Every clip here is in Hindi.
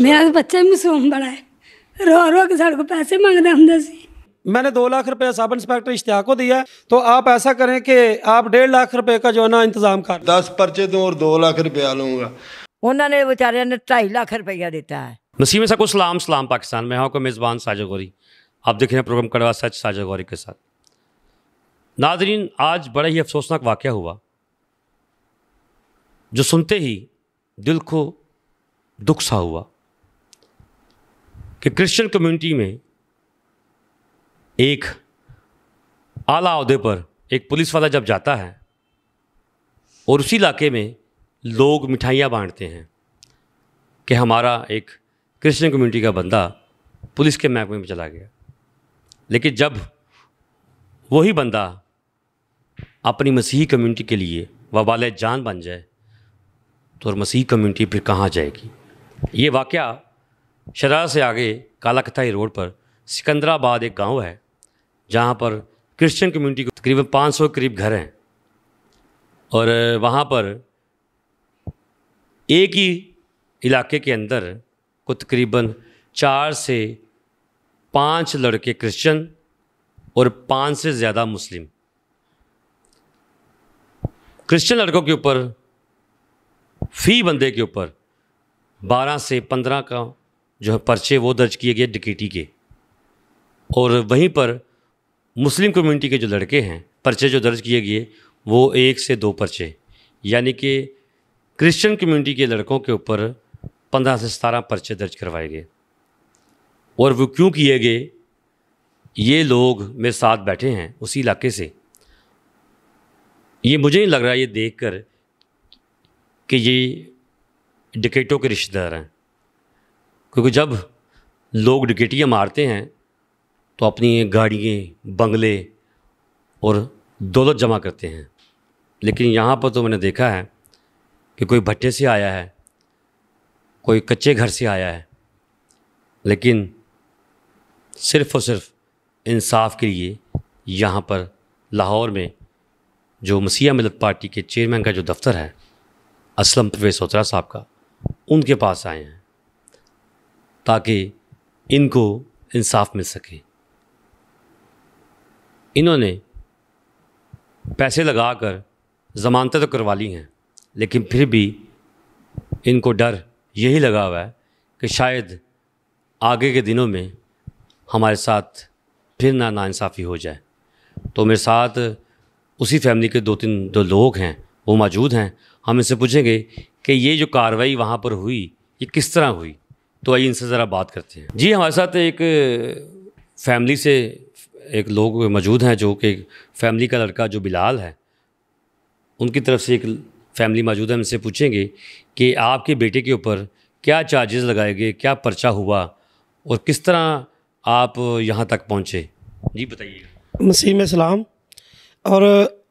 मेरा तो बच्चा ही मासूम बड़ा है रो रो के सड़क पैसे मांगना होंगे मैंने दो लाख रुपया सब इंस्पेक्टर इश्तिया को दिया तो आप ऐसा करें कि आप डेढ़ लाख रुपए का जो है ना इंतजाम कर दस पर्चे दूँ और दो लाख रुपया लूंगा उन्होंने बेचारे ने ढाई लाख रुपया देता है नसीम सको सलाम सलाम पाकिस्तान में हूँ को मेज़बान साजा गौरी आप देख रहे हैं प्रोग्राम कड़वा सच साजा गौरी के साथ नाजरीन आज बड़ा ही अफसोसनाक वाक़ हुआ जो सुनते ही दिल को दुख सा हुआ कि क्रिश्चियन कम्युनिटी में एक आला अहदे पर एक पुलिस वाला जब जाता है और उसी इलाके में लोग मिठाइयाँ बांटते हैं कि हमारा एक क्रिश्चियन कम्युनिटी का बंदा पुलिस के महकमे में चला गया लेकिन जब वही बंदा अपनी मसीही कम्युनिटी के लिए वबाल जान बन जाए तो और मसीह कम्युनिटी फिर कहाँ जाएगी ये वाक़ शराब से आगे कालाकथाई रोड पर सिकंदराबाद एक गांव है जहां पर क्रिश्चियन कम्युनिटी को तकरीबन 500 करीब घर हैं और वहां पर एक ही इलाके के अंदर को तकरीबन चार से पांच लड़के क्रिश्चियन और पांच से ज़्यादा मुस्लिम क्रिश्चियन लड़कों के ऊपर फी बंदे के ऊपर बारह से पंद्रह का जो है पर्चे वो दर्ज किए गए डिकेटी के और वहीं पर मुस्लिम कम्युनिटी के जो लड़के हैं पर्चे जो दर्ज किए गए वो एक से दो पर्चे यानी कि क्रिश्चियन कम्युनिटी के लड़कों के ऊपर पंद्रह से सतारह पर्चे दर्ज करवाए गए और वो क्यों किए गए ये लोग मेरे साथ बैठे हैं उसी इलाके से ये मुझे नहीं लग रहा ये देख कर कि ये डिकेटों के रिश्तेदार हैं क्योंकि जब लोग डिकेटियाँ मारते हैं तो अपनी गाड़ियाँ बंगले और दौलत जमा करते हैं लेकिन यहाँ पर तो मैंने देखा है कि कोई भट्टे से आया है कोई कच्चे घर से आया है लेकिन सिर्फ़ और सिर्फ इंसाफ के लिए यहाँ पर लाहौर में जो मसीहा मिलत पार्टी के चेयरमैन का जो दफ्तर है असलम परवेज सोत्रा साहब का उनके पास आए हैं ताकि इनको इंसाफ मिल सके इन्होंने पैसे लगाकर ज़मानतें तो करवा ली हैं लेकिन फिर भी इनको डर यही लगा हुआ है कि शायद आगे के दिनों में हमारे साथ फिर ना नाानसाफ़ी हो जाए तो मेरे साथ उसी फैमिली के दो तीन दो लोग हैं वो मौजूद हैं हम इनसे पूछेंगे कि ये जो कार्रवाई वहाँ पर हुई ये किस तरह हुई तो आइए इनसे ज़रा बात करते हैं जी हमारे साथ एक फैमिली से एक लोग मौजूद हैं जो कि फैमिली का लड़का जो बिलाल है उनकी तरफ से एक फैमिली मौजूद है उनसे पूछेंगे कि आपके बेटे के ऊपर क्या चार्जेस लगाए गए क्या पर्चा हुआ और किस तरह आप यहाँ तक पहुँचे जी बताइए मसीम सलाम और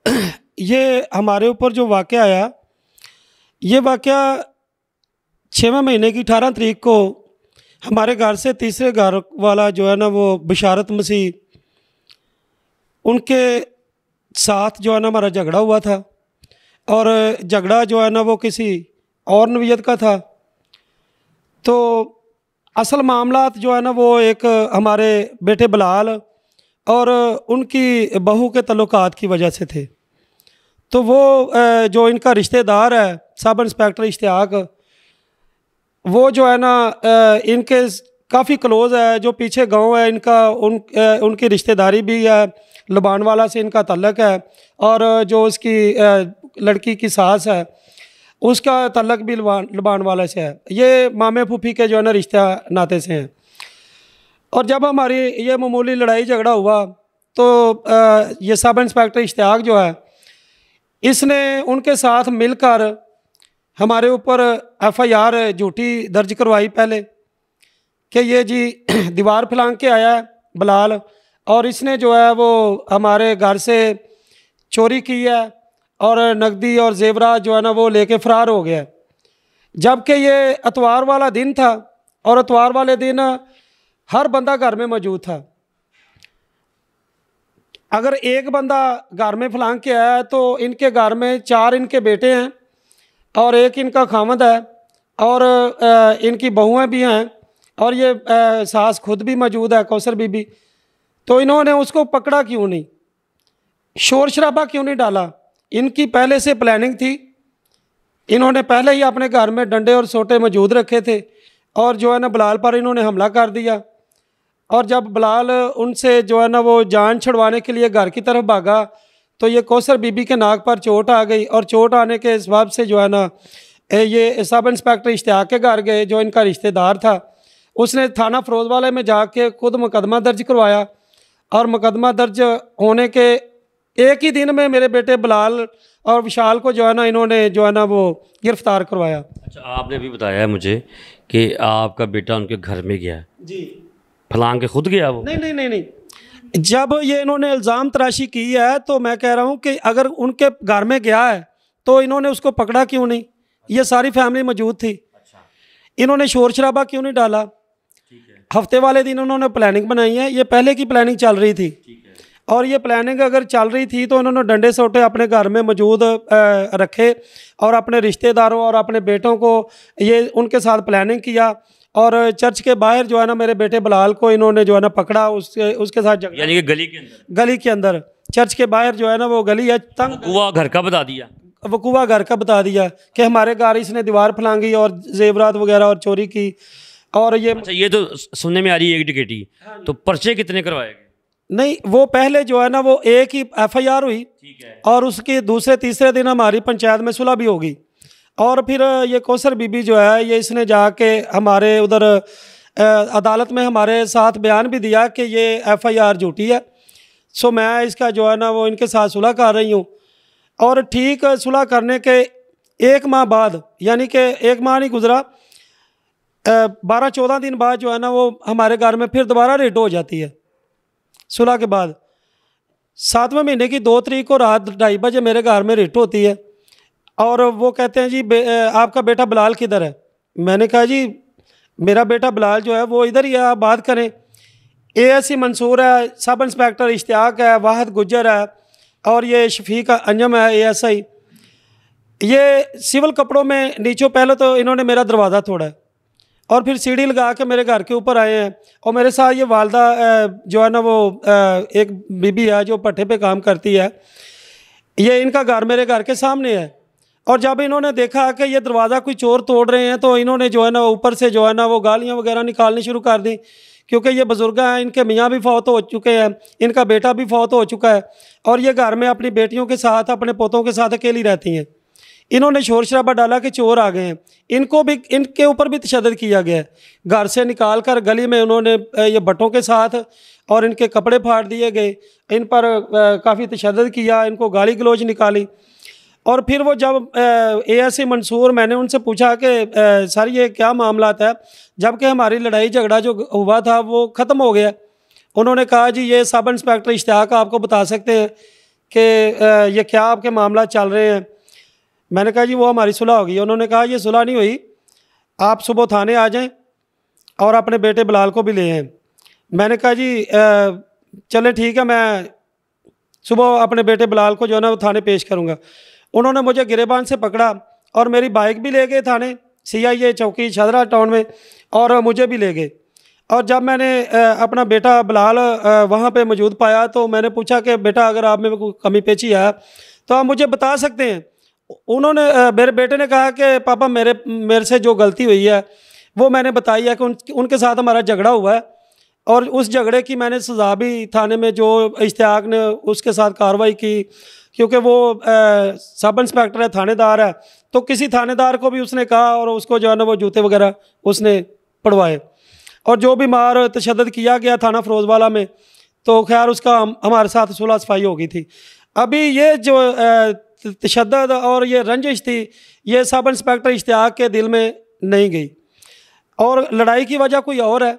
ये हमारे ऊपर जो वाक़ आया ये वाक़ छवें महीने की अठारह तरीक को हमारे घर से तीसरे घर वाला जो है ना वो बशारत मसीह उनके साथ जो है ना हमारा झगड़ा हुआ था और झगड़ा जो है ना वो किसी और नवीयत का था तो असल मामला जो है ना वो एक हमारे बेटे बलाल और उनकी बहू के तलुकात की वजह से थे तो वो जो इनका रिश्तेदार है सब इंस्पेक्टर इश्तियाक वो जो है ना इनके काफ़ी क्लोज है जो पीछे गांव है इनका उन उनकी रिश्तेदारी भी है लबान वाला से इनका तलक है और जो उसकी लड़की की सास है उसका तलक भी लबान वाले से है ये मामे फूफी के जो है ना रिश्ते नाते से हैं और जब हमारी ये ममूली लड़ाई झगड़ा हुआ तो ये सब इंस्पेक्टर इश्तियाक जो है इसने उनके साथ मिलकर हमारे ऊपर एफआईआर झूठी दर्ज करवाई पहले कि ये जी दीवार फैलांग के आया है बलाल और इसने जो है वो हमारे घर से चोरी की है और नकदी और जेवरा जो है ना वो लेके फ़रार हो गया जबकि ये अतवार वाला दिन था और अतवार वाले दिन हर बंदा घर में मौजूद था अगर एक बंदा घर में फलांग के आया है तो इनके घर में चार इनके बेटे हैं और एक इनका खामद है और इनकी बहुएं भी हैं और ये सास खुद भी मौजूद है कौसर बीबी तो इन्होंने उसको पकड़ा क्यों नहीं शोर शराबा क्यों नहीं डाला इनकी पहले से प्लानिंग थी इन्होंने पहले ही अपने घर में डंडे और सोटे मौजूद रखे थे और जो है ना बलाल पर इन्होंने हमला कर दिया और जब बलाल उनसे जो है ना वो जान छुड़वाने के लिए घर की तरफ भागा तो ये कौसर बीबी के नाक पर चोट आ गई और चोट आने के इसबाब से जो है ना ये सब इंस्पेक्टर इश्तियाक के घर गए जो इनका रिश्तेदार था उसने थाना फिरोजवाला में जाके खुद मुकदमा दर्ज करवाया और मुकदमा दर्ज होने के एक ही दिन में मेरे बेटे बलाल और विशाल को जो है ना इन्होंने जो है ना वो गिरफ्तार करवाया अच्छा आपने भी बताया है मुझे कि आपका बेटा उनके घर में गया जी फलांग के खुद गया वो नहीं नहीं नहीं नहीं जब ये इन्होंने इल्ज़ाम तराशी की है तो मैं कह रहा हूँ कि अगर उनके घर में गया है तो इन्होंने उसको पकड़ा क्यों नहीं ये सारी फैमिली मौजूद थी अच्छा। इन्होंने शोर शराबा क्यों नहीं डाला हफ्ते वाले दिन उन्होंने प्लानिंग बनाई है ये पहले की प्लानिंग चल रही थी और ये प्लानिंग अगर चल रही थी तो इन्होंने डंडे सोटे अपने घर में मौजूद रखे और अपने रिश्तेदारों और अपने बेटों को ये उनके साथ प्लानिंग किया और चर्च के बाहर जो है ना मेरे बेटे बलाल को इन्होंने जो है ना पकड़ा उसके उसके साथ यानी कि गली के अंदर गली के अंदर चर्च के बाहर जो है ना वो गली है तंग कुआ घर का बता दिया वकुआ घर का बता दिया कि हमारे घर इसने दीवार फलांगी और जेवरात वगैरह और चोरी की और ये अच्छा ये तो सुनने में आ रही है एक डिकेटी हाँ। तो पर्चे कितने करवाए गए नहीं वो पहले जो है ना वो एक ही एफ आई आर हुई और उसके दूसरे तीसरे दिन हमारी पंचायत में सुलह भी होगी और फिर ये कौशर बीबी जो है ये इसने जाके हमारे उधर अदालत में हमारे साथ बयान भी दिया कि ये एफ़ आई आर झूठी है सो मैं इसका जो है ना वो इनके साथ सुलह कर रही हूँ और ठीक सुलह करने के एक माह बाद यानी कि एक माह नहीं गुजरा बारह चौदह दिन बाद जो है ना वो हमारे घर में फिर दोबारा रेड हो जाती है सुलह के बाद सातवें महीने की दो तरीक को रात ढाई बजे मेरे घर में रेट होती है और वो कहते हैं जी आपका बेटा बिलाल किधर है मैंने कहा जी मेरा बेटा बिलाल जो है वो इधर ही है आप बात करें ए एस सी मंसूर है सब इंस्पेक्टर इश्तियाक है वाहद गुजर है और ये शफीक अंजम है ए एस आई ये सिविल कपड़ों में नीचों पहले तो इन्होंने मेरा दरवाज़ा तोड़ा और फिर सीढ़ी लगा के मेरे घर के ऊपर आए हैं और मेरे साथ ये वालदा जो है ना वो एक बीबी है जो पट्ठे पे काम करती है ये इनका घर मेरे घर के सामने है और जब इन्होंने देखा कि ये दरवाज़ा कोई चोर तोड़ रहे हैं तो इन्होंने जो है ना ऊपर से जो है ना वो गालियाँ वगैरह निकालनी शुरू कर दी क्योंकि ये बुज़ुर्ग हैं इनके मियाँ भी फौत हो चुके हैं इनका बेटा भी फौत हो चुका है और ये घर में अपनी बेटियों के साथ अपने पोतों के साथ अकेली रहती हैं इन्होंने शोर शराबा डाला कि चोर आ गए हैं इनको भी इनके ऊपर भी तशद किया गया है घर से निकाल कर गली में उन्होंने ये भट्टों के साथ और इनके कपड़े फाड़ दिए गए इन पर काफ़ी तशद किया इनको गाली गलोच निकाली और फिर वो जब ए एस सी मंसूर मैंने उनसे पूछा कि सर ये क्या मामला था जबकि हमारी लड़ाई झगड़ा जो हुआ था वो ख़त्म हो गया उन्होंने कहा जी ये सब इंस्पेक्टर इश्तहाक आपको बता सकते हैं कि ये क्या आपके मामला चल रहे हैं मैंने कहा जी वो हमारी सुलह हो गई उन्होंने कहा ये सुलह नहीं हुई आप सुबह थाने आ जाएं और अपने बेटे बिलाल को भी ले आएँ मैंने कहा जी चले ठीक है मैं सुबह अपने बेटे बिलाल को जो है ना वो थाने पेश करूँगा उन्होंने मुझे गिरेबान से पकड़ा और मेरी बाइक भी ले गए थाने सीआईए चौकी छदरा टाउन में और मुझे भी ले गए और जब मैंने अपना बेटा बलाल वहाँ पे मौजूद पाया तो मैंने पूछा कि बेटा अगर आप में कोई कमी पेची है तो आप मुझे बता सकते हैं उन्होंने मेरे बेटे ने कहा कि पापा मेरे मेरे से जो गलती हुई है वो मैंने बताई है कि उन, उनके साथ हमारा झगड़ा हुआ है और उस झगड़े की मैंने सजा भी थाने में जो इश्तियाक ने उसके साथ कार्रवाई की क्योंकि वो सब इंस्पेक्टर है थानेदार है तो किसी थानेदार को भी उसने कहा और उसको जो है ना वो जूते वगैरह उसने पढ़वाए और जो बीमार तशद किया गया थाना फरोजवाला में तो खैर उसका हम, हमारे साथ सुलह सफाई हो गई थी अभी ये जो तशद और ये रंजिश थी ये सब इंस्पेक्टर इश्तिया के दिल में नहीं गई और लड़ाई की वजह कोई और है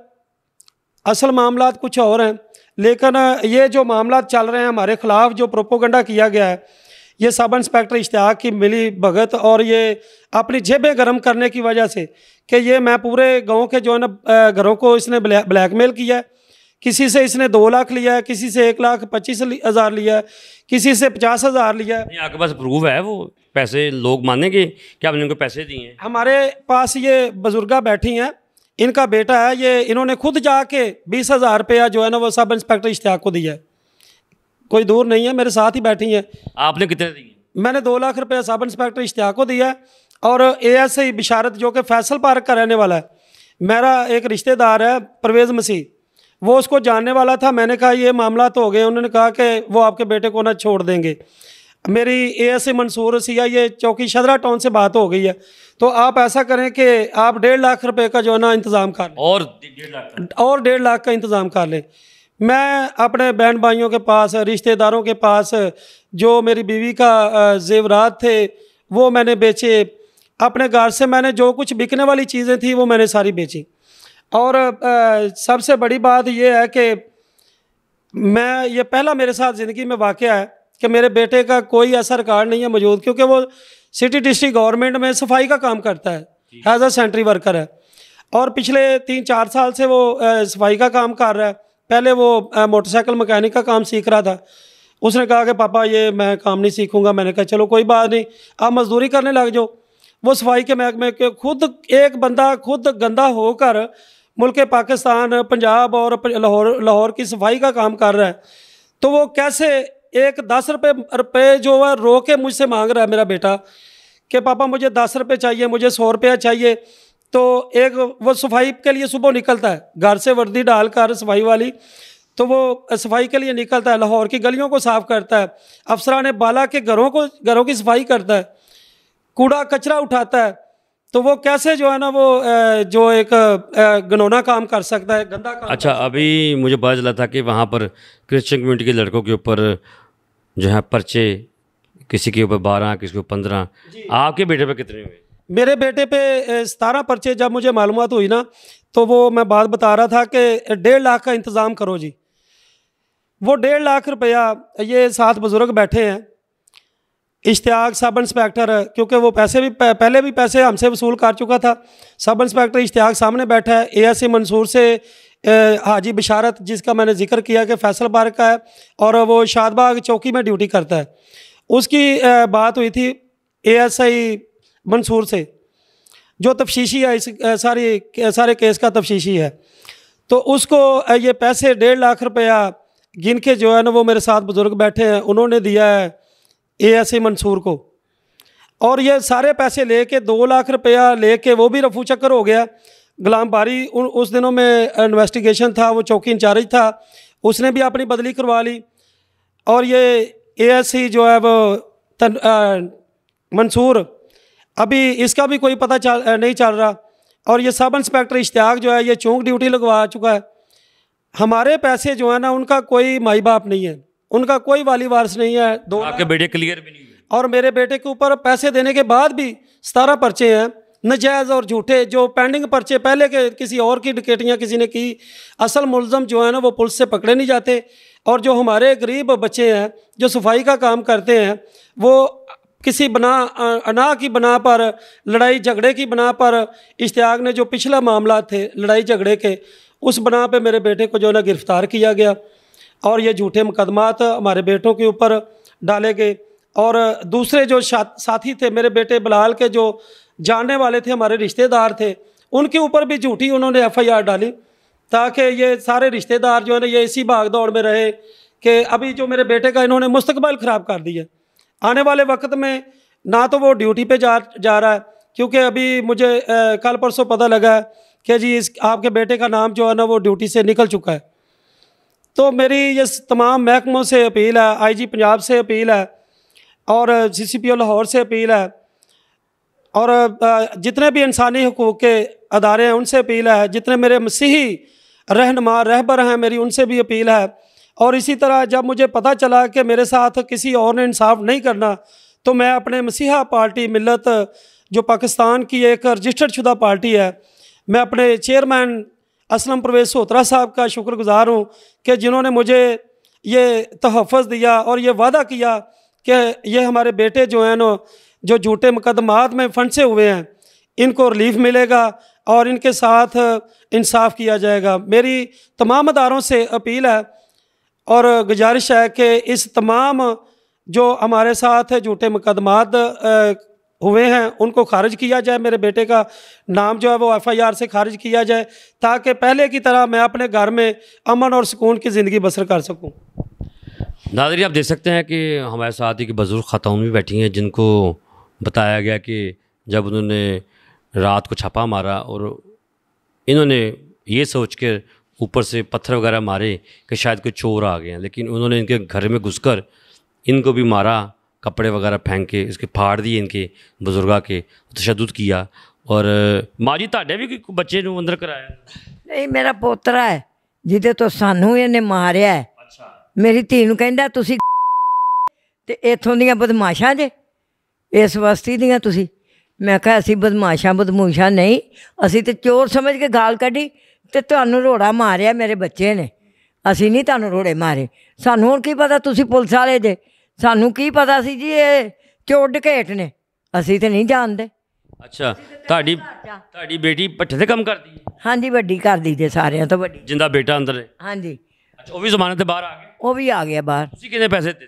असल मामला कुछ और हैं लेकिन ये जो मामला चल रहे हैं हमारे ख़िलाफ़ जो प्रोपोगंडा किया गया है ये सब इंस्पेक्टर इश्ताक की मिली भगत और ये अपनी जेबें गर्म करने की वजह से कि ये मैं पूरे गांव के जो है ना घरों को इसने ब्लैकमेल किया है किसी से इसने दो लाख लिया है किसी से एक लाख पच्चीस हज़ार लिया है किसी से पचास हज़ार लिया है आपके पास प्रूफ है वो पैसे लोग मानेंगे कि आपने उनको पैसे दिए हैं हमारे पास ये बुजुर्गा बैठी हैं इनका बेटा है ये इन्होंने खुद जाके बीस हज़ार रुपया जो है ना वो सब इंस्पेक्टर इश्तियाक को दिया है कोई दूर नहीं है मेरे साथ ही बैठी हैं आपने कितने दिए मैंने दो लाख रुपया सब इंस्पेक्टर इश्तियाक को दिया है और ए एस आई बिशारत जो कि फैसल पार्क का रहने वाला है मेरा एक रिश्तेदार है परवेज़ मसीह वो उसको जानने वाला था मैंने कहा ये मामला तो हो गए उन्होंने कहा कि वो आपके बेटे को ना छोड़ देंगे मेरी ए एस आई मंसूर सिया ये चौकी शदरा टाउन से बात हो गई है तो आप ऐसा करें कि आप डेढ़ लाख रुपए का जो है ना इंतज़ाम कर लें और डेढ़ लाख और डेढ़ लाख का इंतज़ाम कर लें मैं अपने बहन भाइयों के पास रिश्तेदारों के पास जो मेरी बीवी का जेवरात थे वो मैंने बेचे अपने घर से मैंने जो कुछ बिकने वाली चीज़ें थी वो मैंने सारी बेची और सबसे बड़ी बात यह है कि मैं ये पहला मेरे साथ ज़िंदगी में वाक़ है कि मेरे बेटे का कोई ऐसा रिकॉर्ड नहीं है मौजूद क्योंकि वो सिटी डिस्ट्रिक्ट गवर्नमेंट में सफाई का काम करता है एज अ सेंट्री वर्कर है और पिछले तीन चार साल से वो सफाई का काम कर रहा है पहले वो मोटरसाइकिल मकैनिक का काम सीख रहा था उसने कहा कि पापा ये मैं काम नहीं सीखूंगा मैंने कहा चलो कोई बात नहीं आप मजदूरी करने लग जाओ वो सफाई के महकमे के खुद एक बंदा खुद गंदा होकर मुल्क पाकिस्तान पंजाब और लाहौर लाहौर की सफाई का काम कर रहा है तो वो कैसे एक दस रुपये रुपये जो है रो के मुझसे मांग रहा है मेरा बेटा कि पापा मुझे दस रुपये चाहिए मुझे सौ रुपया चाहिए तो एक वो सफाई के लिए सुबह निकलता है घर से वर्दी डाल कर सफाई वाली तो वो सफाई के लिए निकलता है लाहौर की गलियों को साफ़ करता है ने बाला के घरों को घरों की सफाई करता है कूड़ा कचरा उठाता है तो वो कैसे जो है ना वो जो एक गनौना काम कर सकता है गंदा काम अच्छा अभी मुझे पता चला था कि वहाँ पर क्रिश्चियन कम्युनिटी के लड़कों के ऊपर जो है पर्चे किसी के ऊपर बारह किसी के ऊपर पंद्रह आपके बेटे पे कितने हुए मेरे बेटे पे सतारह पर्चे जब मुझे मालूम तो हुई ना तो वो मैं बात बता रहा था कि डेढ़ लाख का इंतज़ाम करो जी वो डेढ़ लाख रुपया ये सात बुज़ुर्ग बैठे हैं इश्तियाक सब इंस्पेक्टर क्योंकि वो पैसे भी पहले भी पैसे हमसे वसूल कर चुका था सब इंस्पेक्टर इश्तियाक सामने बैठा है ए एस मंसूर से हाजी बशारत जिसका मैंने जिक्र किया कि फैसल पार्क का है और वो शादबाग चौकी में ड्यूटी करता है उसकी बात हुई थी ए एस आई मंसूर से जो तफशीशी है इस सारी सारे केस का तफशीशी है तो उसको ये पैसे डेढ़ लाख रुपया गिन के जो है ना वो मेरे साथ बुज़ुर्ग बैठे हैं उन्होंने दिया है ए एस ए मंसूर को और ये सारे पैसे ले के दो लाख रुपया ले के वो भी रफू चक्कर हो गया गुलाम बारी उन उस दिनों में इन्वेस्टिगेशन था वो चौकी इंचार्ज था उसने भी अपनी बदली करवा ली और ये सी जो है वो तन, आ, मंसूर अभी इसका भी कोई पता चल नहीं चल रहा और ये सब इंस्पेक्टर इश्तियाक जो है ये चौंक ड्यूटी लगवा चुका है हमारे पैसे जो है ना उनका कोई माई बाप नहीं है उनका कोई वाली वारस नहीं है दो आपके बेटे क्लियर भी नहीं और मेरे बेटे के ऊपर पैसे देने के बाद भी सतारह पर्चे हैं नजायज़ और झूठे जो पेंडिंग पर्चे पहले के किसी और की डिकेटियाँ किसी ने की असल मुलम जो है ना वो पुलिस से पकड़े नहीं जाते और जो हमारे गरीब बच्चे हैं जो सफाई का काम करते हैं वो किसी बना अना की बना पर लड़ाई झगड़े की बना पर इश्तियाक ने जो पिछला मामला थे लड़ाई झगड़े के उस बना पे मेरे बेटे को जो है ना गिरफ़्तार किया गया और ये झूठे मुकदमात हमारे बेटों के ऊपर डाले गए और दूसरे जो साथी थे मेरे बेटे बलाल के जो जानने वाले थे हमारे रिश्तेदार थे उनके ऊपर भी झूठी उन्होंने एफआईआर डाली ताकि ये सारे रिश्तेदार जो है ना ये इसी भाग दौड़ में रहे कि अभी जो मेरे बेटे का इन्होंने मुस्तबल ख़राब कर दिया आने वाले वक्त में ना तो वो ड्यूटी पे जा जा रहा है क्योंकि अभी मुझे आ, कल परसों पता लगा है कि जी इस आपके बेटे का नाम जो है ना वो ड्यूटी से निकल चुका है तो मेरी ये तमाम महकमों से अपील है आईजी पंजाब से अपील है और सीसीपीओ लाहौर से अपील है और जितने भी इंसानी हकूक़ के अदारे हैं उनसे अपील है जितने मेरे मसीही रहनमा रहबर हैं मेरी उनसे भी अपील है और इसी तरह जब मुझे पता चला कि मेरे साथ किसी और ने इंसाफ नहीं करना तो मैं अपने मसीहा पार्टी मिलत जो पाकिस्तान की एक रजिस्टर्ड शुदा पार्टी है मैं अपने चेयरमैन असलम परवेज सोत्रा साहब का शुक्रगुज़ार हूँ कि जिन्होंने मुझे ये तहफ़ दिया और ये वादा किया कि ये हमारे बेटे जो हैं ना जो झूठे मुकदमात में फंसे हुए हैं इनको रिलीफ मिलेगा और इनके साथ इंसाफ किया जाएगा मेरी तमाम अदारों से अपील है और गुजारिश है कि इस तमाम जो हमारे साथ झूठे मुकदमात हुए हैं उनको खारिज किया जाए मेरे बेटे का नाम जो है वो एफआईआर से खारिज किया जाए ताकि पहले की तरह मैं अपने घर में अमन और सुकून की ज़िंदगी बसर कर सकूँ नादरी आप देख सकते हैं कि हमारे साथ ही बुज़ुर्ग ख़ातून भी बैठी हैं जिनको बताया गया कि जब उन्होंने रात को छापा मारा और इन्होंने ये सोच के ऊपर से पत्थर वगैरह मारे कि शायद कोई चोर आ गए हैं लेकिन उन्होंने इनके घर में घुसकर इनको भी मारा कपड़े वगैरह फेंक के इसके फाड़ दिए इनके ਬਜ਼ੁਰਗਾ ਕੇ ਤਸ਼ੱਦਦ ਕੀਤਾ ਔਰ ਮਾਜੀ ਤੁਹਾਡੇ ਵੀ ਕੋਈ ਬੱਚੇ ਨੂੰ ਅੰਦਰ ਕਰਾਇਆ ਨਹੀਂ ਮੇਰਾ ਪੋਤਰਾ ਹੈ ਜਿਹਦੇ ਤੋਂ ਸਾਨੂੰ ਇਹਨੇ ਮਾਰਿਆ ਹੈ ਅੱਛਾ ਮੇਰੀ ਧੀ ਨੂੰ ਕਹਿੰਦਾ ਤੁਸੀਂ ਤੇ ਇਥੋਂ ਦੀਆਂ ਬਦਮਾਸ਼ਾਂ ਜੇ ਇਸ ਵਸਤੀ ਦੀਆਂ ਤੁਸੀਂ ਮੈਂ ਕਿਹਾ ਅਸੀਂ ਬਦਮਾਸ਼ਾਂ ਬਦਮੂਸ਼ਾਂ ਨਹੀਂ ਅਸੀਂ ਤੇ ਚੋਰ ਸਮਝ ਕੇ ਗਾਲ ਕੱਢੀ ਤੇ ਤੁਹਾਨੂੰ ਰੋੜਾ ਮਾਰਿਆ ਮੇਰੇ ਬੱਚੇ ਨੇ ਅਸੀਂ ਨਹੀਂ ਤੁਹਾਨੂੰ ਰੋੜੇ ਮਾਰੇ ਸਾਨੂੰ ਹੁਣ ਕੀ ਪਤਾ ਤੁਸੀਂ ਪੁਲਿਸ ਵਾਲੇ ਜੇ ਸਾਨੂੰ ਕੀ ਪਤਾ ਸੀ ਜੀ ਇਹ ਚੋਰ ਡਕੇਟ ਨੇ ਅਸੀਂ ਤੇ ਨਹੀਂ ਜਾਣਦੇ ਅੱਛਾ ਤੁਹਾਡੀ ਤੁਹਾਡੀ ਬੇਟੀ ਪੱਠੇ ਤੇ ਕੰਮ ਕਰਦੀ ਹੈ ਹਾਂਜੀ ਵੱਡੀ ਕਰਦੀ ਜੇ ਸਾਰਿਆਂ ਤੋਂ ਵੱਡੀ ਜਿੰਦਾ ਬੇਟਾ ਅੰਦਰ ਹੈ ਹਾਂਜੀ ਅੱਛਾ ਉਹ ਵੀ ਜ਼ਮਾਨਤ ਤੇ ਬਾਹਰ ਆ ਗਿਆ ਉਹ ਵੀ ਆ ਗਿਆ ਬਾਹਰ ਤੁਸੀਂ ਕਿੰਨੇ ਪੈਸੇ ਦਿੱਤੇ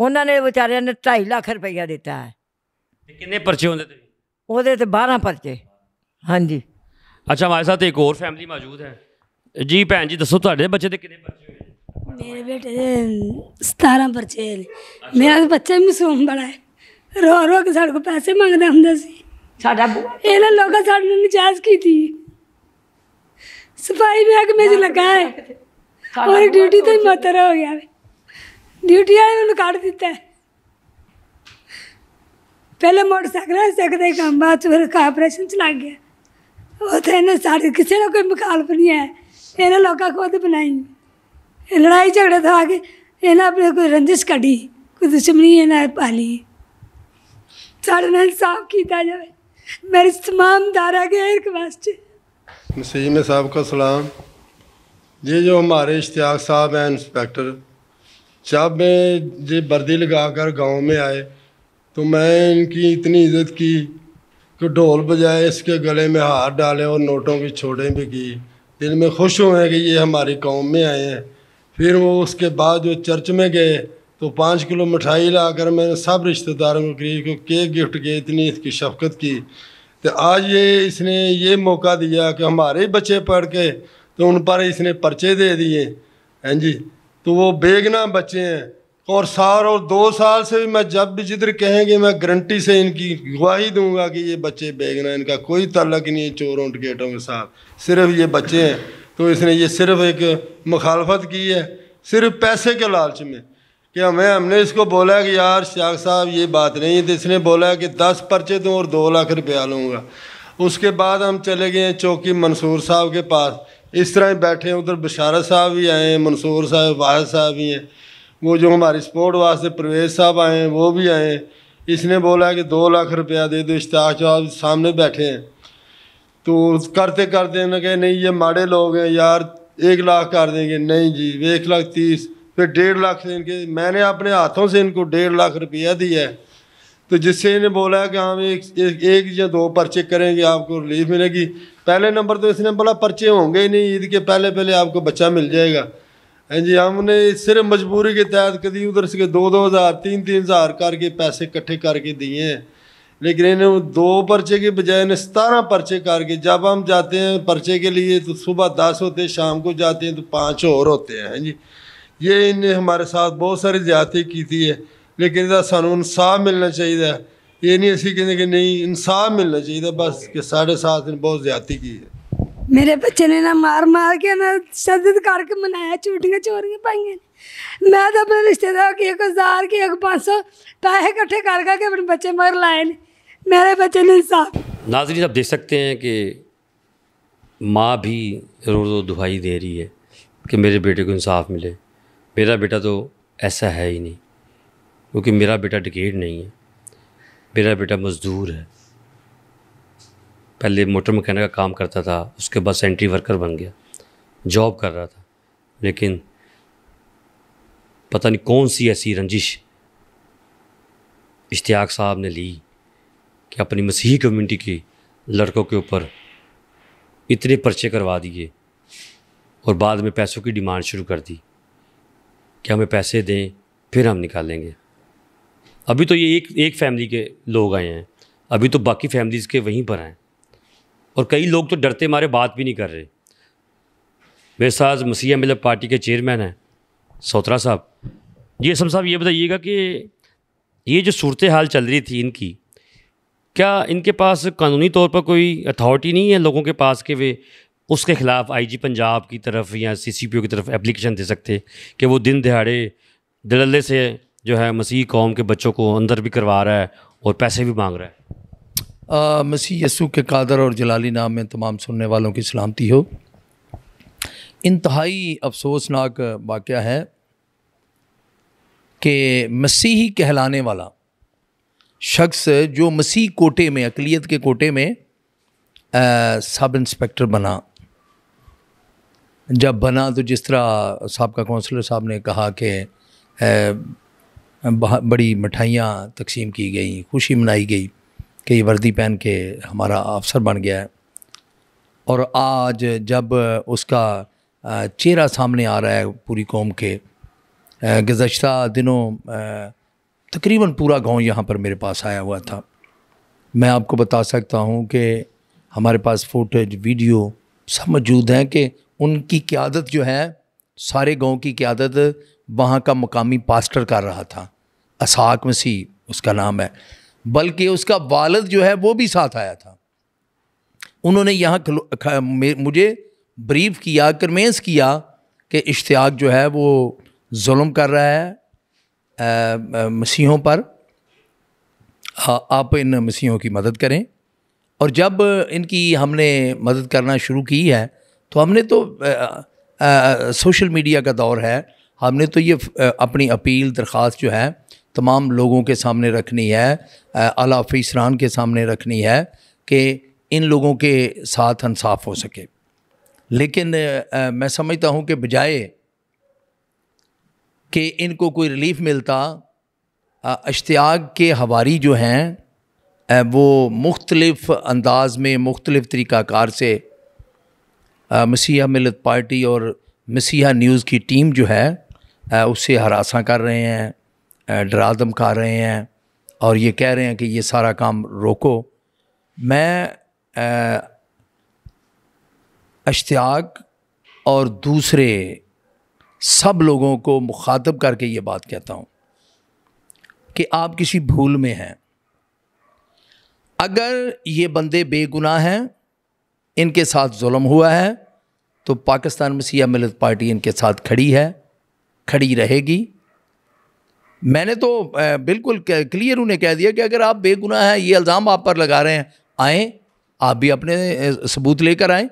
ਉਹਨਾਂ ਨੇ ਵਿਚਾਰਿਆਂ ਨੇ 2.5 ਲੱਖ ਰੁਪਈਆ ਦਿੱਤਾ ਹੈ ਤੇ ਕਿੰਨੇ ਪਰਚੇ ਹੁੰਦੇ ਤੇ ਉਹਦੇ ਤੇ 12 ਪਰਚੇ ਹਾਂਜੀ ਅੱਛਾ ਮਾਈ ਸਾਹਿਬ ਤੇ ਇੱਕ ਹੋਰ ਫੈਮਿਲੀ ਮੌਜੂਦ ਹੈ ਜੀ ਭੈਣ ਜੀ ਦੱਸੋ ਤੁਹਾਡੇ ਬੱਚੇ ਤੇ ਕਿੰਨੇ ਪਰਚੇ ਮੇਰੇ ਬੇਟੇ बेटे सतारह बच्चे ਮੇਰਾ ਬੱਚਾ ਮਸੂਮ ਬੜਾ ਹੈ ਰੋ ਰੋ ਕੇ ਸਾਡੇ ਕੋਲ ਪੈਸੇ ਮੰਗਦਾ ਹੁੰਦਾ ਸੀ ਸਾਡਾ ਬੂ- ਇਹਨਾਂ ਲੋਕਾਂ ਸਾਡੇ ਨੂੰ ਨਜਾਇਜ਼ ਕੀਤੀ ਸਫਾਈ ਵਿਭਾਗ ਵਿੱਚ ਲਗਾਏ ਹੈ ਡਿਊਟੀ ਤਾਂ ਮਤਰ ਮਾਤਰ ਹੋ ਗਿਆ ਡਿਊਟੀ ਵਾਲੇ ਨੂੰ ਕੱਢ ਦਿੱਤਾ ਪਹਿਲੇ ਮੋਟਰਸਾਈਕਲ ਸਕਦੇ ਕੰਮ ਬਾਅਦ ਫਿਰ ਕਾਪਰੇਸ਼ਨ ਚ ਲੱਗ ਗਿਆ ਉੱਥੇ ਇਹਨੇ ਸਾਡੇ ਕਿਸੇ ਨੂੰ ਕੋਈ ਮੁਕਾਲਫ ਨਹੀਂ ਹੈ ਇਹਨਾਂ ਲੋਕਾਂ ਖੁਦ ਬਣਾਈ लड़ाई झगड़ा था आगे ये अपने कोई रंजिश कड़ी कोई दुश्मनी इन्हें पाली सारे साफ किया जाए मेरे तमाम दारा गए वास्ते मसीह में साहब का सलाम ये जो हमारे इश्तियाक साहब हैं इंस्पेक्टर जब मैं ये वर्दी लगा कर गाँव में आए तो मैं इनकी इतनी इज्जत की कि ढोल बजाए इसके गले में हार डाले और नोटों की छोड़ें भी की दिल में खुश हुए हैं कि ये हमारी कौम में आए हैं फिर वो उसके बाद जो चर्च में गए तो पाँच किलो मिठाई ला कर मैंने सब रिश्तेदारों को करीब को केक गिफ्ट किए इतनी इसकी शफकत की तो आज ये इसने ये मौका दिया कि हमारे बच्चे पढ़ के तो उन पर इसने पर्चे दे दिए हैं हाँ जी तो वो बेगना बच्चे हैं और साल और दो साल से भी मैं जब भी जिधर कहेंगे मैं गारंटी से इनकी गवाही दूंगा कि ये बच्चे बेगना इनका कोई तलक नहीं है चोरों टिकेटों के साथ सिर्फ ये बच्चे हैं तो इसने ये सिर्फ एक मुखालफत की है सिर्फ पैसे के लालच में कि हमें हमने इसको बोला कि यार शाख साहब ये बात नहीं है तो इसने बोला कि दस पर्चे दूँ और दो लाख रुपया लूँगा उसके बाद हम चले गए चौकी मंसूर साहब के पास इस तरह ही बैठे हैं उधर बशारत साहब भी आए हैं मंसूर साहब वाहद साहब भी हैं वो जो हमारे स्पोर्ट वास्ते परवेज साहब आए हैं वो भी आए हैं इसने बोला कि दो लाख रुपया दे दो इश्ताक साहब सामने बैठे हैं तो करते करते ना कहे नहीं ये माड़े लोग हैं यार एक लाख कर देंगे नहीं जी एक लाख तीस फिर डेढ़ लाख से इनके मैंने अपने हाथों से इनको डेढ़ लाख रुपया दिया है तो जिससे इन्हें बोला है कि हम एक एक, एक या दो पर्चे करेंगे आपको रिलीफ मिलेगी पहले नंबर तो इसने बोला पर्चे होंगे ही नहीं ईद के पहले पहले आपको बच्चा मिल जाएगा हाँ जी हमने सिर्फ मजबूरी के तहत कभी उधर से दो दो हज़ार तीन तीन हज़ार करके पैसे इकट्ठे करके दिए हैं लेकिन इन्हें दो पर्चे के बजाय इन्हें सतारह पर्चे करके जब हम जाते हैं पर्चे के लिए तो सुबह दस होते हैं शाम को जाते हैं तो पाँच और होते हैं जी ये इन्हें हमारे साथ बहुत सारी ज्यादा की थी है लेकिन इसका सू इंसाफ मिलना चाहिए ये नहीं ऐसी कहते कि नहीं इंसाफ मिलना चाहिए बस कि साढ़े सात ने बहुत ज्यादा की है मेरे बच्चे ने ना मार मार के ना शदत करके मनाया चूटिया चोरिया पाई मैं तो अपने रिश्तेदार की एक हज़ार के एक पाँच सौ पैसे इकट्ठे कर करके अपने बच्चे मगर लाए ने मेरे बच्चे ने साफ नाजरीन आप देख सकते हैं कि माँ भी रो रो दुहाई दे रही है कि मेरे बेटे को इंसाफ मिले मेरा बेटा तो ऐसा है ही नहीं क्योंकि मेरा बेटा डिकेट नहीं है मेरा बेटा मज़दूर है पहले मोटर मकैनिक का काम करता था उसके बाद सेंट्री वर्कर बन गया जॉब कर रहा था लेकिन पता नहीं कौन सी ऐसी रंजिश इश्तियाक साहब ने ली कि अपनी मसीही कम्युनिटी के लड़कों के ऊपर इतने पर्चे करवा दिए और बाद में पैसों की डिमांड शुरू कर दी कि हमें पैसे दें फिर हम निकालेंगे अभी तो ये एक एक फैमिली के लोग आए हैं अभी तो बाकी फैमिलीज़ के वहीं पर हैं और कई लोग तो डरते मारे बात भी नहीं कर रहे मेरे साथ मसीह मिलब पार्टी के चेयरमैन हैं सोत्रा साहब ये असम साहब ये बताइएगा कि ये जो सूरत हाल चल रही थी इनकी क्या इनके पास कानूनी तौर पर कोई अथॉरिटी नहीं है लोगों के पास कि वे उसके ख़िलाफ़ आईजी पंजाब की तरफ या सीसीपीओ की तरफ एप्लीकेशन दे सकते कि वो दिन दिहाड़े दिल्ले से जो है मसीह कौम के बच्चों को अंदर भी करवा रहा है और पैसे भी मांग रहा है मसीह यसू के कादर और जलाली नाम में तमाम सुनने वालों की सलामती हो इंतहाई अफसोसनाक वाक़ है कि मसीही कहलाने वाला शख्स जो मसीह कोटे में अकलीत के कोटे में सब इंस्पेक्टर बना जब बना तो जिस तरह सबका कौंसलर साहब ने कहा कि बड़ी मिठाइयाँ तकसीम की गई खुशी मनाई गई कि वर्दी पहन के हमारा अफसर बन गया है और आज जब उसका चेहरा सामने आ रहा है पूरी कौम के गुजशत दिनों तकरीबन पूरा गांव यहाँ पर मेरे पास आया हुआ था मैं आपको बता सकता हूँ कि हमारे पास फुटेज वीडियो सब मौजूद हैं कि उनकी क्यादत जो है सारे गांव की क्यादत वहाँ का मकामी पास्टर कर रहा था असाक मसीह उसका नाम है बल्कि उसका वालद जो है वो भी साथ आया था उन्होंने यहाँ मुझे ब्रीफ किया कर्मेंस किया कि इश्तियाक जो है वो जुल्म कर रहा है मसीहों पर आप इन मसीहों की मदद करें और जब इनकी हमने मदद करना शुरू की है तो हमने तो सोशल मीडिया का दौर है हमने तो ये अपनी अपील दरख्वास्त जो है तमाम लोगों के सामने रखनी है अला फीसरान के सामने रखनी है कि इन लोगों के साथ इंसाफ हो सके लेकिन आ, मैं समझता हूँ कि बजाय कि इनको कोई रिलीफ मिलता अश्तियाग के हवारी जो हैं वो मुख्तलफ़ अंदाज में मुख्तलिफ़ तरीक़ाकार से मसीहा मिलत पार्टी और मसीहा न्यूज़ की टीम जो है उससे हरासा कर रहे हैं डरा धमका रहे हैं और ये कह रहे हैं कि ये सारा काम रोको मैं अश्तियाग और दूसरे सब लोगों को मुखातब करके ये बात कहता हूँ कि आप किसी भूल में हैं अगर ये बंदे बेगुनाह हैं इनके साथ जुल्म हुआ है तो पाकिस्तान में सिया मिलत पार्टी इनके साथ खड़ी है खड़ी रहेगी मैंने तो बिल्कुल क्लियर उन्हें कह दिया कि अगर आप बेगुनाह हैं ये इल्ज़ाम आप पर लगा रहे हैं आएँ आप भी अपने सबूत लेकर आएँ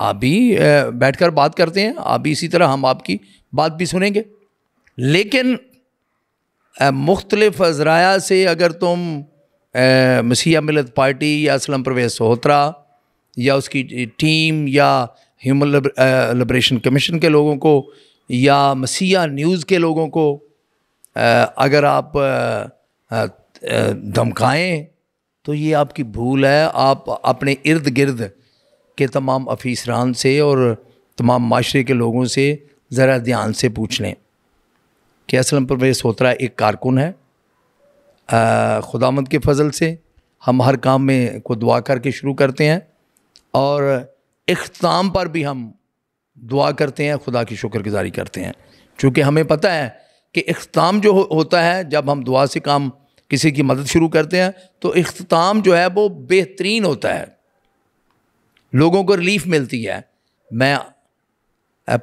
अभी बैठ बैठकर बात करते हैं अभी इसी तरह हम आपकी बात भी सुनेंगे लेकिन मुख्तलिफ अजराया से अगर तुम मसीहा मिलत पार्टी या असलम परवेज सोहत्रा या उसकी टीम या ह्यूमन लिब्रेशन कमीशन के लोगों को या मसीहा न्यूज़ के लोगों को अगर आप धमकाएं तो ये आपकी भूल है आप अपने इर्द गिर्द के तमाम अफीसरान से और तमाम माशरे के लोगों से ज़रा ध्यान से पूछ लें कि असलम परवेज सोतरा एक कारकुन है खुदामद के फ़ल से हम हर काम में को दुआ करके शुरू करते हैं और अख्ताम पर भी हम दुआ करते हैं खुदा की शुक्रगुजारी करते हैं चूँकि हमें पता है कि अख्ताम जो हो, होता है जब हम दुआ से काम किसी की मदद शुरू करते हैं तो अख्ताम जो है वो बेहतरीन होता है लोगों को रिलीफ मिलती है मैं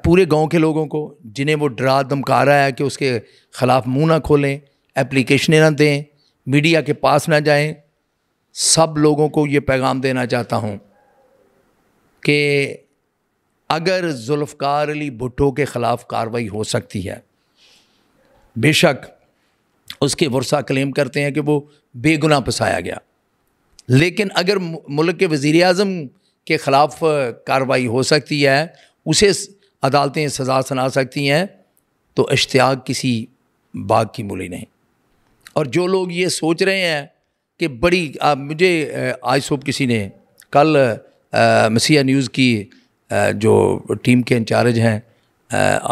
पूरे गांव के लोगों को जिन्हें वो डरा धमका रहा है कि उसके ख़िलाफ़ मुंह ना खोलें एप्लीकेशनें ना दें मीडिया के पास ना जाएं सब लोगों को ये पैगाम देना चाहता हूँ कि अगर जुल्फकार अली भुट्टो के ख़िलाफ़ कार्रवाई हो सकती है बेशक उसके वर्षा क्लेम करते हैं कि वो बेगुनाह पसाया गया लेकिन अगर मुल्क के वज़ी अजम के ख़िलाफ़ कार्रवाई हो सकती है उसे अदालतें सज़ा सुना सकती हैं तो इश्तियाक किसी बाग की मूली नहीं और जो लोग ये सोच रहे हैं कि बड़ी आ, मुझे आज सुबह किसी ने कल मसीहा न्यूज़ की आ, जो टीम के इंचार्ज हैं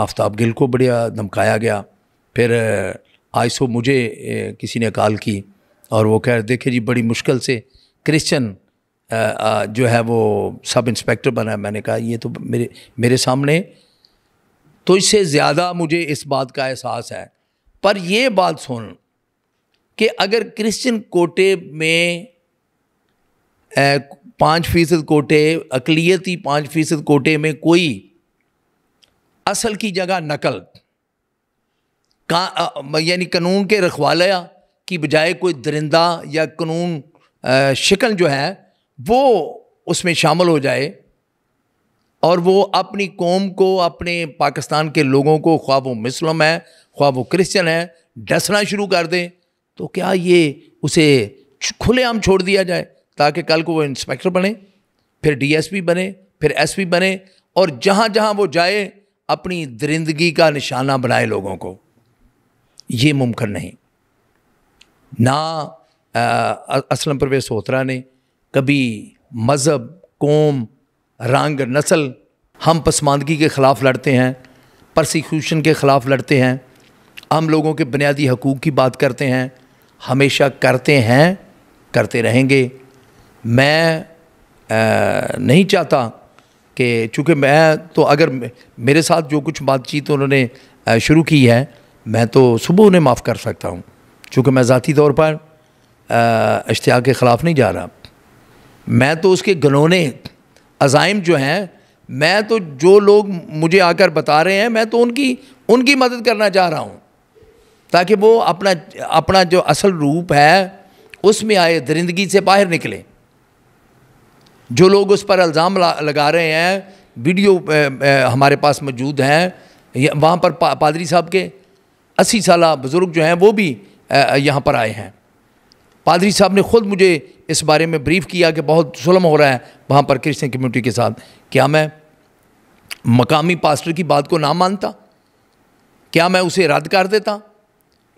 आफ्ताब गिल को बढ़िया धमकाया गया फिर आज सुबह मुझे ए, किसी ने कॉल की और वो कह रहे देखे जी बड़ी मुश्किल से क्रिश्चन जो है वो सब इंस्पेक्टर बना मैंने कहा ये तो मेरे मेरे सामने तो इससे ज़्यादा मुझे इस बात का एहसास है पर यह बात सुन कि अगर क्रिश्चियन कोटे में पाँच फ़ीसद कोटे अकलीती पाँच फ़ीसद कोटे में कोई असल की जगह नकल का यानी कानून के रखवाला की बजाय कोई दरिंदा या कानून शिकल जो है वो उसमें शामिल हो जाए और वो अपनी कौम को अपने पाकिस्तान के लोगों को ख्वा वो मुस्लिम है ख्वा वो क्रिश्चन है डसना शुरू कर दें तो क्या ये उसे खुलेआम छोड़ दिया जाए ताकि कल को वो इंस्पेक्टर बने फिर डीएसपी बने फिर एसपी बने और जहाँ जहाँ वो जाए अपनी दरिंदगी का निशाना बनाए लोगों को ये मुमकिन नहीं ना आ, असलम परवेज सोत्रा ने कभी मज़हब कौम रंग नस्ल हम पसमानदगी के ख़िलाफ़ लड़ते हैं परसिक्यूशन के ख़िलाफ़ लड़ते हैं हम लोगों के बुनियादी हकूक़ की बात करते हैं हमेशा करते हैं करते रहेंगे मैं आ, नहीं चाहता कि चूँकि मैं तो अगर मेरे साथ जो कुछ बातचीत उन्होंने शुरू की है मैं तो सुबह उन्हें माफ़ कर सकता हूँ चूँकि मैं ज़ाती तौर पर इश्तिया के ख़िलाफ़ नहीं जा रहा मैं तो उसके गलोने अजाइम जो हैं मैं तो जो लोग मुझे आकर बता रहे हैं मैं तो उनकी उनकी मदद करना चाह रहा हूँ ताकि वो अपना अपना जो असल रूप है उसमें आए दरिंदगी से बाहर निकले जो लोग उस पर अल्ज़ाम लगा रहे हैं वीडियो हमारे पास मौजूद हैं वहाँ पर पा, पादरी साहब के अस्सी साल बुज़ुर्ग जो हैं वो भी यहाँ पर आए हैं पादरी साहब ने ख़ुद मुझे इस बारे में ब्रीफ किया कि बहुत जुल्म हो रहा है वहाँ पर क्रिश्चियन कम्युनिटी के साथ क्या मैं मकामी पास्टर की बात को ना मानता क्या मैं उसे रद्द कर देता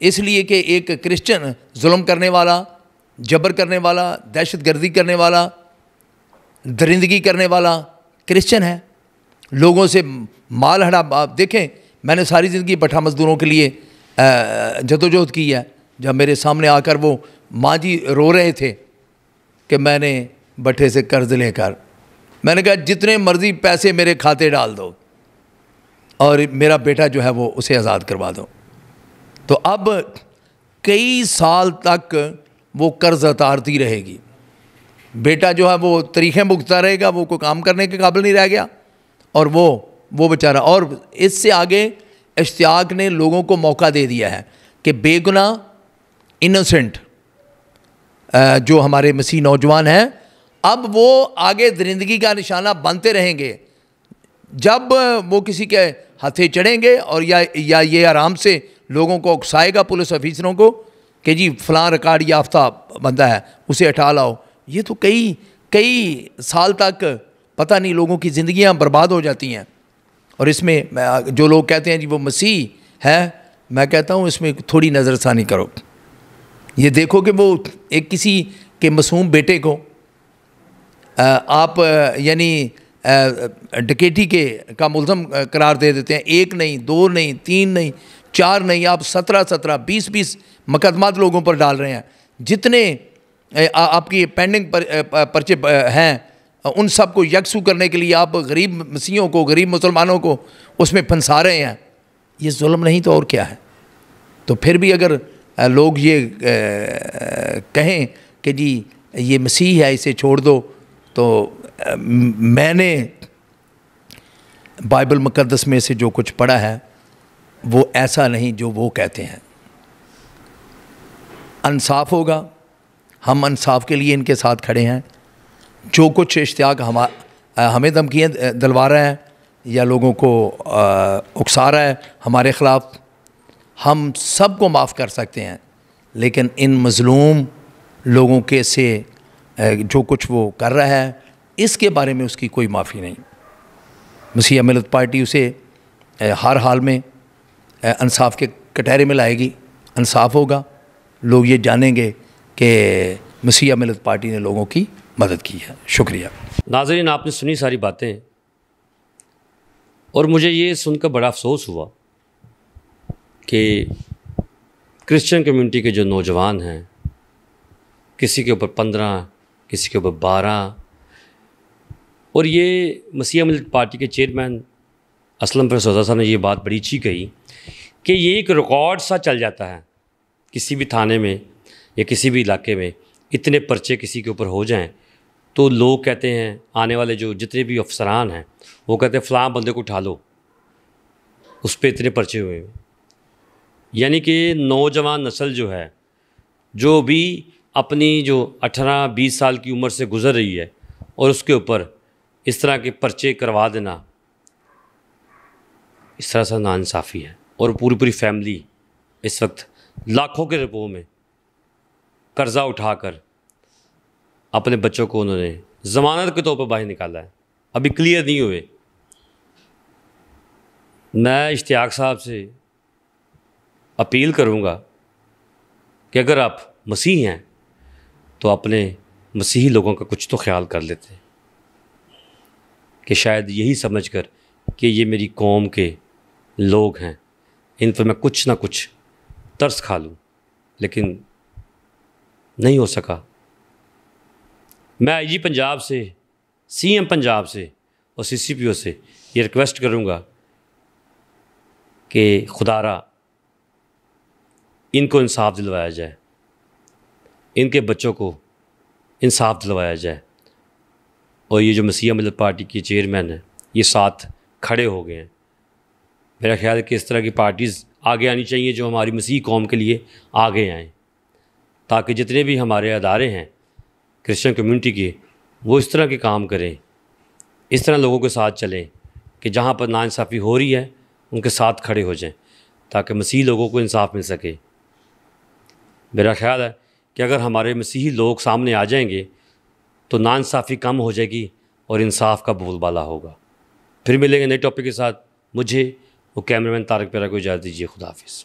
इसलिए कि एक क्रिश्चियन जुल्म करने वाला जबर करने वाला दहशत गर्दी करने वाला दरिंदगी करने वाला क्रिश्चियन है लोगों से माल हड़ा आप देखें मैंने सारी ज़िंदगी भट्ठा मज़दूरों के लिए जदोजहद की है जब मेरे सामने आकर वो माँ जी रो रहे थे कि मैंने बठे से कर्ज लेकर मैंने कहा जितने मर्जी पैसे मेरे खाते डाल दो और मेरा बेटा जो है वो उसे आज़ाद करवा दो तो अब कई साल तक वो कर्ज उतारती रहेगी बेटा जो है वो तरीक़े भुगता रहेगा वो कोई काम करने के काबिल नहीं रह गया और वो वो बेचारा और इससे आगे इश्तियाक ने लोगों को मौका दे दिया है कि बेगुनाह इनोसेंट जो हमारे मसीह नौजवान हैं अब वो आगे जिंदगी का निशाना बनते रहेंगे जब वो किसी के हथे चढ़ेंगे और या या ये आराम से लोगों को उकसाएगा पुलिस ऑफिसरों को कि जी फलां रिकॉर्ड याफ्ता बंदा है उसे हटा लाओ ये तो कई कई साल तक पता नहीं लोगों की ज़िंदियाँ बर्बाद हो जाती हैं और इसमें जो लोग कहते हैं जी वो मसीह है मैं कहता हूँ इसमें थोड़ी नज़रसानी करो ये देखो कि वो एक किसी के मासूम बेटे को आप यानी डकेटी के का मुलम करार दे देते हैं एक नहीं दो नहीं तीन नहीं चार नहीं आप सत्रह सत्रह बीस बीस मकदमात लोगों पर डाल रहे हैं जितने आपकी पेंडिंग पर, पर्चे हैं उन सब को यकसू करने के लिए आप गरीब मसीहों को गरीब मुसलमानों को उसमें फंसा रहे हैं ये जुल्म नहीं तो और क्या है तो फिर भी अगर लोग ये कहें कि जी ये मसीह है इसे छोड़ दो तो मैंने बाइबल मुक़दस में से जो कुछ पढ़ा है वो ऐसा नहीं जो वो कहते हैं अनसाफ़ होगा हम अनसाफ़ के लिए इनके साथ खड़े हैं जो कुछ इश्तियाक हम हमें धमकियाँ दिलवा रहा है या लोगों को उकसा रहा है हमारे ख़िलाफ़ हम सब को माफ़ कर सकते हैं लेकिन इन मज़लूम लोगों के से जो कुछ वो कर रहा है इसके बारे में उसकी कोई माफ़ी नहीं मसीह मिलत पार्टी उसे हर हाल में इंसाफ के कटहरे में लाएगी इंसाफ होगा लोग ये जानेंगे कि मसीह मिलत पार्टी ने लोगों की मदद की है शुक्रिया नाजरीन आपने सुनी सारी बातें और मुझे ये सुनकर बड़ा अफसोस हुआ कि क्रिश्चियन कम्युनिटी के जो नौजवान हैं किसी के ऊपर पंद्रह किसी के ऊपर बारह और ये मसीह मिल पार्टी के चेयरमैन असलम फरसोजा साहब ने ये बात बड़ी अच्छी कही कि ये एक रिकॉर्ड सा चल जाता है किसी भी थाने में या किसी भी इलाके में इतने पर्चे किसी के ऊपर हो जाएं तो लोग कहते हैं आने वाले जो जितने भी अफसरान हैं वो कहते हैं फलाम बंदे को उठा लो उस पर इतने पर्चे हुए हैं यानी कि नौजवान नस्ल जो है जो भी अपनी जो 18-20 साल की उम्र से गुज़र रही है और उसके ऊपर इस तरह के पर्चे करवा देना इस तरह से नाानसाफ़ी है और पूरी पूरी फैमिली इस वक्त लाखों के रुपयों में कर्ज़ा उठाकर अपने बच्चों को उन्होंने ज़मानत के तौर पर बाहर निकाला है अभी क्लियर नहीं हुए मैं इश्तियाक साहब से अपील करूँगा कि अगर आप मसीह हैं तो अपने मसीही लोगों का कुछ तो ख्याल कर लेते हैं कि शायद यही समझ कर कि ये मेरी कौम के लोग हैं इन पर मैं कुछ ना कुछ तरस खा लूँ लेकिन नहीं हो सका मैं आईजी पंजाब से सीएम पंजाब से और सीसीपीओ से ये रिक्वेस्ट करूँगा कि खुदारा इनको इंसाफ दिलवाया जाए इनके बच्चों को इंसाफ दिलवाया जाए और ये जो मसीह मदद पार्टी के चेयरमैन हैं ये साथ खड़े हो गए हैं मेरा ख्याल है कि इस तरह की पार्टीज़ आगे आनी चाहिए जो हमारी मसीह कौम के लिए आगे आएँ ताकि जितने भी हमारे अदारे हैं क्रिश्चियन कम्युनिटी के वो इस तरह के काम करें इस तरह लोगों के साथ चलें कि जहाँ पर नाानसाफ़ी हो रही है उनके साथ खड़े हो जाएं ताकि मसीह लोगों को इंसाफ मिल सके मेरा ख्याल है कि अगर हमारे मसीही लोग सामने आ जाएंगे तो नासाफ़ी कम हो जाएगी और इंसाफ का बोलबाला होगा फिर मिलेंगे नए टॉपिक के साथ मुझे वो कैमरामैन तारक पेरा को इजाज़त दीजिए खुदाफिज़